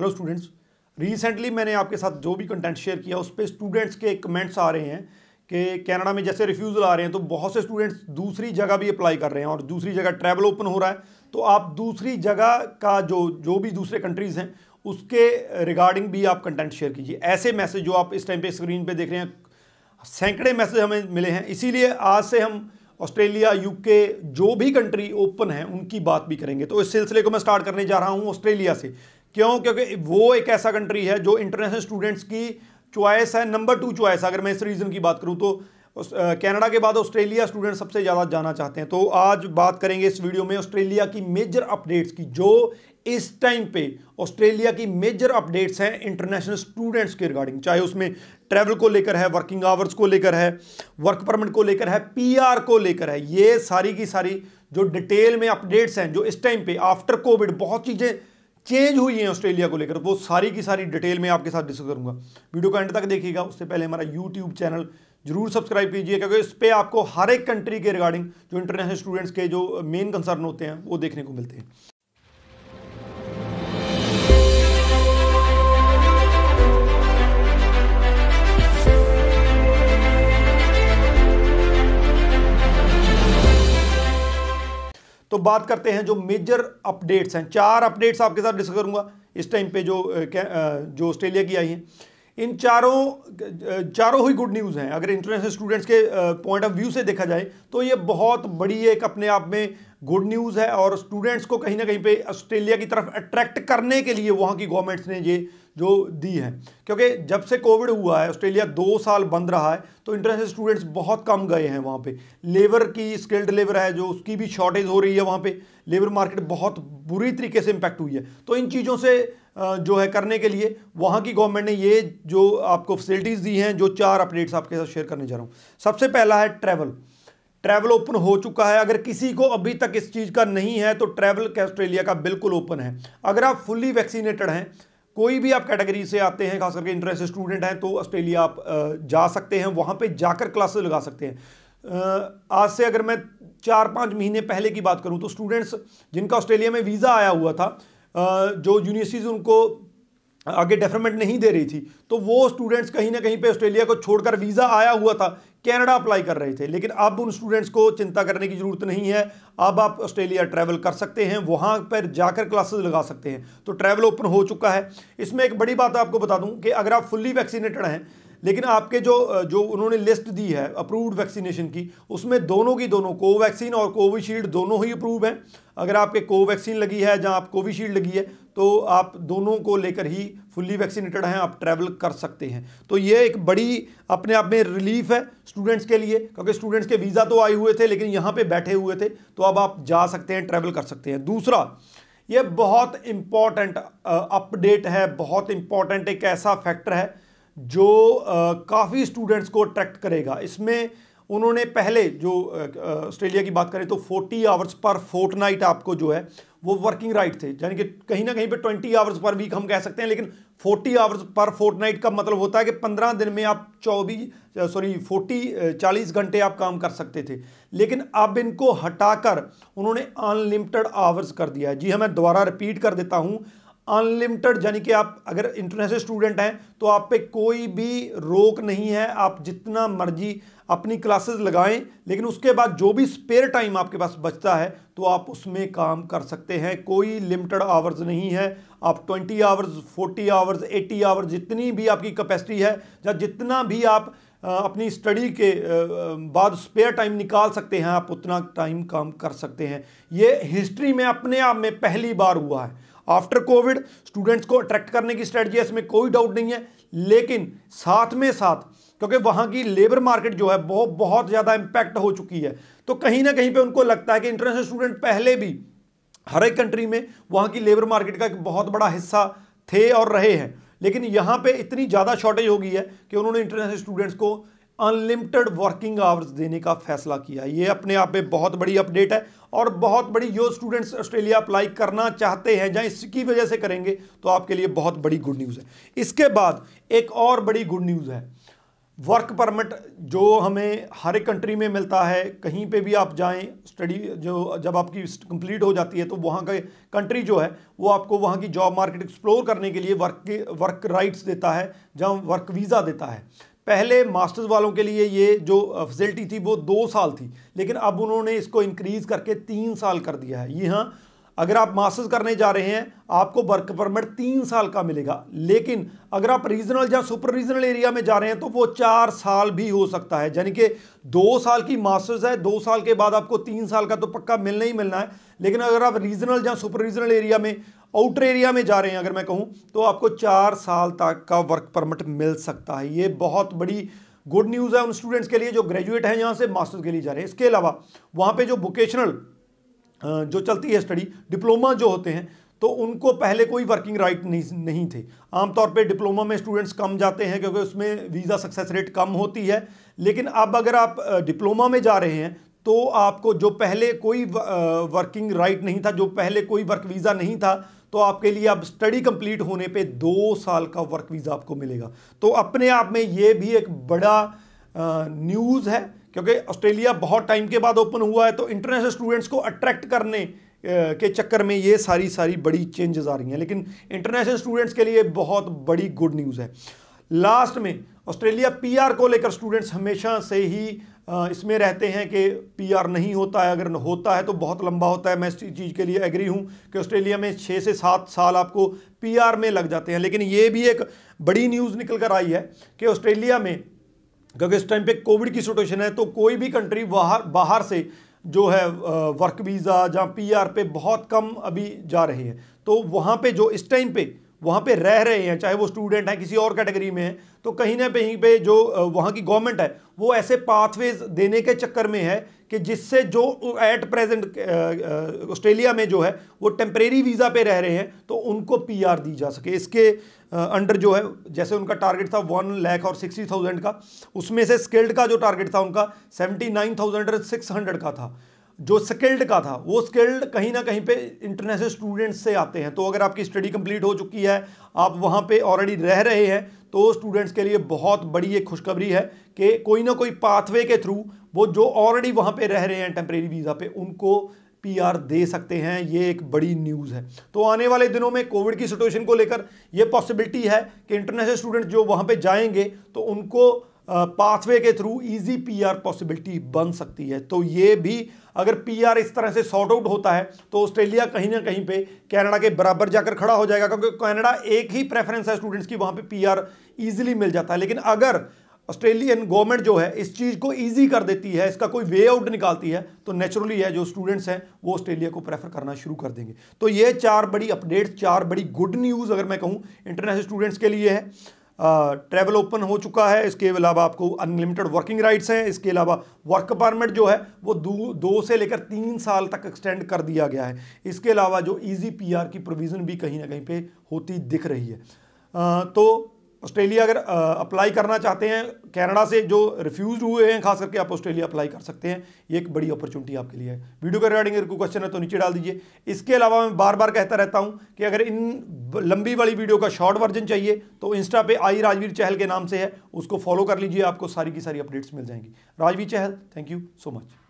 hello students recently मैंने आपके साथ जो भी कंटेंट शेयर किया उस पर स्टूडेंट्स के कमेंट्स आ रहे हैं कि कनाडा में जैसे रिफ्यूज़ल आ रहे हैं तो बहुत से स्टूडेंट्स दूसरी जगह भी अप्लाई कर रहे हैं और दूसरी जगह ट्रैवल ओपन हो रहा है तो आप दूसरी जगह का जो जो भी दूसरे कंट्रीज़ हैं उसके रिगार्डिंग भी आप कंटेंट शेयर कीजिए ऐसे मैसेज जो आप इस टाइम पर स्क्रीन पर देख रहे हैं सैकड़े मैसेज हमें मिले हैं इसीलिए आज से हम ऑस्ट्रेलिया यूके जो भी कंट्री ओपन है उनकी बात भी करेंगे तो इस सिलसिले को मैं स्टार्ट करने जा रहा हूँ ऑस्ट्रेलिया से क्यों क्योंकि वो एक ऐसा कंट्री है जो इंटरनेशनल स्टूडेंट्स की चॉइस है नंबर टू चॉइस अगर मैं इस रीज़न की बात करूँ तो कनाडा के बाद ऑस्ट्रेलिया स्टूडेंट सबसे ज़्यादा जाना चाहते हैं तो आज बात करेंगे इस वीडियो में ऑस्ट्रेलिया की मेजर अपडेट्स की जो इस टाइम पे ऑस्ट्रेलिया की मेजर अपडेट्स हैं इंटरनेशनल स्टूडेंट्स के रिगार्डिंग चाहे उसमें ट्रैवल को लेकर है वर्किंग आवर्स को लेकर है वर्क परमिट को लेकर है पीआर को लेकर है ये सारी की सारी जो डिटेल में अपडेट्स हैं जो इस टाइम पे आफ्टर कोविड बहुत चीज़ें चेंज हुई है ऑस्ट्रेलिया को लेकर वो सारी की सारी डिटेल में आपके साथ डिस्कस करूंगा वीडियो का एंड तक देखिएगा उससे पहले हमारा यूट्यूब चैनल जरूर सब्सक्राइब कीजिए क्योंकि इस पर आपको हर एक कंट्री के रिगार्डिंग जो इंटरनेशनल स्टूडेंट्स के जो मेन कंसर्न होते हैं वो देखने को मिलते हैं तो बात करते हैं जो मेजर अपडेट्स हैं चार अपडेट्स आपके साथ डिस्कस करूंगा इस टाइम पे जो जो ऑस्ट्रेलिया की आई है इन चारों चारों ही गुड न्यूज़ हैं अगर इंटरनेशनल स्टूडेंट्स के पॉइंट ऑफ व्यू से देखा जाए तो ये बहुत बड़ी एक अपने आप में गुड न्यूज़ है और स्टूडेंट्स को कहीं ना कहीं पे ऑस्ट्रेलिया की तरफ अट्रैक्ट करने के लिए वहाँ की गवर्नमेंट्स ने ये जो दी है क्योंकि जब से कोविड हुआ है ऑस्ट्रेलिया दो साल बंद रहा है तो इंटरनेशनल स्टूडेंट्स बहुत कम गए हैं वहाँ पे लेबर की स्किल्ड लेबर है जो उसकी भी शॉर्टेज हो रही है वहाँ पे लेबर मार्केट बहुत बुरी तरीके से इम्पैक्ट हुई है तो इन चीज़ों से जो है करने के लिए वहाँ की गवर्नमेंट ने ये जो आपको फैसिलिटीज़ दी हैं जो चार अपडेट्स आपके साथ शेयर करने जा रहा हूँ सबसे पहला है ट्रैवल ट्रैवल ओपन हो चुका है अगर किसी को अभी तक इस चीज़ का नहीं है तो ट्रैवल ऑस्ट्रेलिया का बिल्कुल ओपन है अगर आप फुली वैक्सीनेटेड हैं कोई भी आप कैटेगरी से आते हैं खास करके इंटरेस्ट स्टूडेंट हैं तो ऑस्ट्रेलिया आप जा सकते हैं वहाँ पे जाकर क्लासेस लगा सकते हैं आज से अगर मैं चार पाँच महीने पहले की बात करूँ तो स्टूडेंट्स जिनका ऑस्ट्रेलिया में वीज़ा आया हुआ था जो यूनिवर्सिटीज़ उनको आगे डेफरमेंट नहीं दे रही थी तो वो स्टूडेंट्स कहीं ना कहीं पे ऑस्ट्रेलिया को छोड़कर वीज़ा आया हुआ था कैनेडा अप्लाई कर रहे थे लेकिन अब उन स्टूडेंट्स को चिंता करने की ज़रूरत नहीं है अब आप ऑस्ट्रेलिया ट्रैवल कर सकते हैं वहाँ पर जाकर क्लासेस लगा सकते हैं तो ट्रैवल ओपन हो चुका है इसमें एक बड़ी बात आपको बता दूँ कि अगर आप फुल्ली वैक्सीनेटेड हैं लेकिन आपके जो जो उन्होंने लिस्ट दी है अप्रूव्ड वैक्सीनेशन की उसमें दोनों की दोनों कोवैक्सीन और कोविशील्ड दोनों ही अप्रूव हैं अगर आपके कोवैक्सीन लगी है जहाँ आप कोविशील्ड लगी है तो आप दोनों को लेकर ही फुल्ली वैक्सीनेटेड हैं आप ट्रैवल कर सकते हैं तो ये एक बड़ी अपने आप में रिलीफ है स्टूडेंट्स के लिए क्योंकि स्टूडेंट्स के वीज़ा तो आए हुए थे लेकिन यहाँ पर बैठे हुए थे तो अब आप जा सकते हैं ट्रैवल कर सकते हैं दूसरा ये बहुत इम्पॉर्टेंट अपडेट है बहुत इम्पॉर्टेंट एक ऐसा फैक्टर है जो काफ़ी स्टूडेंट्स को अट्रैक्ट करेगा इसमें उन्होंने पहले जो ऑस्ट्रेलिया की बात करें तो 40 आवर्स पर फोर्ट नाइट आपको जो है वो वर्किंग राइट थे यानी कि कहीं ना कहीं पे 20 आवर्स पर वीक हम कह सकते हैं लेकिन 40 आवर्स पर फोर्ट नाइट का मतलब होता है कि 15 दिन में आप चौबीस सॉरी 40 40 घंटे आप काम कर सकते थे लेकिन अब इनको हटाकर उन्होंने अनलिमिटेड आवर्स कर दिया है जी हाँ मैं दोबारा रिपीट कर देता हूँ अनलिमिटेड यानी कि आप अगर इंटरनेशनल स्टूडेंट हैं तो आप पे कोई भी रोक नहीं है आप जितना मर्जी अपनी क्लासेस लगाएं लेकिन उसके बाद जो भी स्पेयर टाइम आपके पास बचता है तो आप उसमें काम कर सकते हैं कोई लिमिटेड आवर्स नहीं है आप 20 आवर्स 40 आवर्स 80 आवर्स जितनी भी आपकी कैपेसिटी है या जितना भी आप अपनी स्टडी के बाद स्पेयर टाइम निकाल सकते हैं आप उतना टाइम काम कर सकते हैं ये हिस्ट्री में अपने आप में पहली बार हुआ है आफ्टर कोविड स्टूडेंट्स को अट्रैक्ट करने की स्ट्रेटजी है इसमें कोई डाउट नहीं है लेकिन साथ में साथ क्योंकि वहाँ की लेबर मार्केट जो है बहुत बहुत ज़्यादा इम्पैक्ट हो चुकी है तो कहीं ना कहीं पे उनको लगता है कि इंटरनेशनल स्टूडेंट पहले भी हर एक कंट्री में वहाँ की लेबर मार्केट का एक बहुत बड़ा हिस्सा थे और रहे हैं लेकिन यहाँ पे इतनी ज़्यादा शॉर्टेज हो गई है कि उन्होंने इंटरनेशनल स्टूडेंट्स को अनलिमिटेड वर्किंग आवर्स देने का फैसला किया ये अपने आप में बहुत बड़ी अपडेट है और बहुत बड़ी जो स्टूडेंट्स ऑस्ट्रेलिया अप्लाई करना चाहते हैं जहाँ इसकी वजह से करेंगे तो आपके लिए बहुत बड़ी गुड न्यूज़ है इसके बाद एक और बड़ी गुड न्यूज़ है वर्क परमिट जो हमें हर एक कंट्री में मिलता है कहीं पे भी आप जाएं स्टडी जो जब आपकी कंप्लीट हो जाती है तो वहाँ का कंट्री जो है वो आपको वहाँ की जॉब मार्केट एक्सप्लोर करने के लिए वर्क वर्क राइट्स देता है जहाँ वर्क वीज़ा देता है पहले मास्टर्स वालों के लिए ये जो फैसिलिटी थी वो दो साल थी लेकिन अब उन्होंने इसको इंक्रीज करके तीन साल कर दिया है ये हाँ अगर आप मास्टर्स करने जा रहे हैं आपको वर्क परमिट तीन साल का मिलेगा लेकिन अगर आप रीजनल या सुपर रीजनल एरिया में जा रहे हैं तो वो चार साल भी हो सकता है यानी कि दो साल की मास्टर्स है दो साल के बाद आपको तीन साल का तो पक्का मिलना ही मिलना है लेकिन अगर आप रीजनल या सुपर रीजनल एरिया में आउटर एरिया में जा रहे हैं अगर मैं कहूँ तो आपको चार साल तक का वर्क परमिट मिल सकता है ये बहुत बड़ी गुड न्यूज़ है उन स्टूडेंट्स के लिए जो ग्रेजुएट हैं यहाँ से मास्टर्स के लिए जा रहे हैं इसके अलावा वहाँ पर जो वोकेशनल जो चलती है स्टडी डिप्लोमा जो होते हैं तो उनको पहले कोई वर्किंग राइट नहीं नहीं थे आमतौर पे डिप्लोमा में स्टूडेंट्स कम जाते हैं क्योंकि उसमें वीज़ा सक्सेस रेट कम होती है लेकिन अब अगर आप डिप्लोमा में जा रहे हैं तो आपको जो पहले कोई वर्किंग राइट नहीं था जो पहले कोई वर्क वीज़ा नहीं था तो आपके लिए अब स्टडी कंप्लीट होने पे दो साल का वर्क वीज़ा आपको मिलेगा तो अपने आप में ये भी एक बड़ा न्यूज़ है क्योंकि ऑस्ट्रेलिया बहुत टाइम के बाद ओपन हुआ है तो इंटरनेशनल स्टूडेंट्स को अट्रैक्ट करने के चक्कर में ये सारी सारी बड़ी चेंजेस आ रही हैं लेकिन इंटरनेशनल स्टूडेंट्स के लिए बहुत बड़ी गुड न्यूज़ है लास्ट में ऑस्ट्रेलिया पीआर को लेकर स्टूडेंट्स हमेशा से ही इसमें रहते हैं कि पीआर नहीं होता है अगर होता है तो बहुत लंबा होता है मैं इस चीज़ के लिए एग्री हूँ कि ऑस्ट्रेलिया में छः से सात साल आपको पीआर में लग जाते हैं लेकिन ये भी एक बड़ी न्यूज़ निकल कर आई है कि ऑस्ट्रेलिया में क्योंकि इस टाइम पे कोविड की सिचुएशन है तो कोई भी कंट्री बाहर बाहर से जो है वर्क वीज़ा जहाँ पी पे बहुत कम अभी जा रही है तो वहाँ पर जो इस टाइम पर वहाँ पे रह रहे हैं चाहे वो स्टूडेंट हैं किसी और कैटेगरी में हैं तो कहीं ना कहीं पे जो वहाँ की गवर्नमेंट है वो ऐसे पाथवेज देने के चक्कर में है कि जिससे जो एट प्रेजेंट ऑस्ट्रेलिया में जो है वो टेम्परेरी वीज़ा पे रह रहे हैं तो उनको पीआर दी जा सके इसके अंडर जो है जैसे उनका टारगेट था वन लैख और सिक्सटी थाउजेंड का उसमें से स्किल्ड का जो टारगेट था उनका seventy nine thousand six hundred का था जो स्किल्ड का था वो स्किल्ड कहीं ना कहीं पे इंटरनेशनल स्टूडेंट्स से आते हैं तो अगर आपकी स्टडी कंप्लीट हो चुकी है आप वहाँ पे ऑलरेडी रह रहे हैं तो स्टूडेंट्स के लिए बहुत बड़ी एक खुशखबरी है कि कोई ना कोई पाथवे के थ्रू वो जो ऑलरेडी वहाँ पे रह रहे हैं टेम्परेरी वीज़ा पे उनको पी दे सकते हैं ये एक बड़ी न्यूज़ है तो आने वाले दिनों में कोविड की सिटुएशन को लेकर ये पॉसिबिलिटी है कि इंटरनेशनल स्टूडेंट जो वहाँ पर जाएंगे तो उनको पाथवे के थ्रू इजी पीआर पॉसिबिलिटी बन सकती है तो ये भी अगर पीआर इस तरह से सॉर्ट आउट होता है तो ऑस्ट्रेलिया कहीं ना कहीं पे कनाडा के बराबर जाकर खड़ा हो जाएगा क्योंकि कनाडा एक ही प्रेफरेंस है स्टूडेंट्स की वहाँ पे पीआर इजीली मिल जाता है लेकिन अगर ऑस्ट्रेलियन गवर्नमेंट जो है इस चीज़ को ईजी कर देती है इसका कोई वे आउट निकालती है तो नेचुरली है जो स्टूडेंट्स हैं वो ऑस्ट्रेलिया को प्रेफर करना शुरू कर देंगे तो ये चार बड़ी अपडेट्स चार बड़ी गुड न्यूज़ अगर मैं कहूँ इंटरनेशनल स्टूडेंट्स के लिए है ट्रैवल ओपन हो चुका है इसके अलावा आपको अनलिमिटेड वर्किंग राइट्स हैं इसके अलावा वर्क परमिट जो है वो दो दो से लेकर तीन साल तक एक्सटेंड कर दिया गया है इसके अलावा जो ईजी पीआर की प्रोविज़न भी कहीं ना कहीं पे होती दिख रही है आ, तो ऑस्ट्रेलिया अगर अप्लाई करना चाहते हैं कनाडा से जो रिफ्यूज हुए हैं खास करके आप ऑस्ट्रेलिया अप्लाई कर सकते हैं ये एक बड़ी अपॉर्चुनिटी आपके लिए है वीडियो के रिगार्डिंग अगर कोई क्वेश्चन है तो नीचे डाल दीजिए इसके अलावा मैं बार बार कहता रहता हूँ कि अगर इन लंबी वाली वीडियो का शॉर्ट वर्जन चाहिए तो इंस्टा पे आई राजवीर चहल के नाम से है उसको फॉलो कर लीजिए आपको सारी की सारी अपडेट्स मिल जाएंगी Rajveer Chahal thank you so much